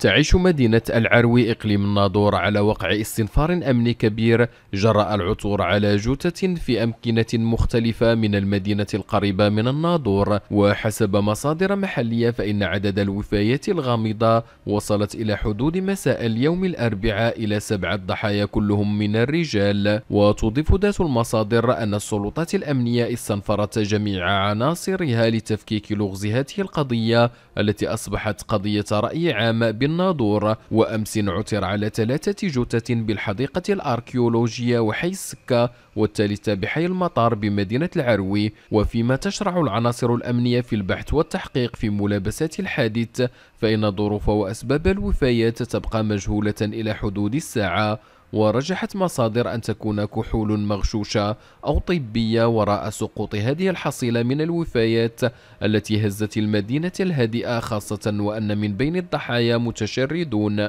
تعيش مدينة العروي إقليم الناظور على وقع استنفار أمني كبير جراء العثور على جثة في أمكنة مختلفة من المدينة القريبة من الناظور وحسب مصادر محلية فإن عدد الوفيات الغامضة وصلت إلى حدود مساء اليوم الأربعاء إلى سبعة ضحايا كلهم من الرجال وتضيف ذات المصادر أن السلطات الأمنية استنفرت جميع عناصرها لتفكيك لغز هذه القضية التي أصبحت قضية رأي عام بن الناظور وأمس عثر على ثلاثة جثة بالحديقة الأركيولوجية وحي السكة والثالثة بحي المطار بمدينة العروي وفيما تشرع العناصر الأمنية في البحث والتحقيق في ملابسات الحادث فإن ظروف وأسباب الوفيات تبقى مجهولة إلى حدود الساعة ورجحت مصادر أن تكون كحول مغشوشة أو طبية وراء سقوط هذه الحصيلة من الوفيات التي هزت المدينة الهادئة خاصة وأن من بين الضحايا متشردون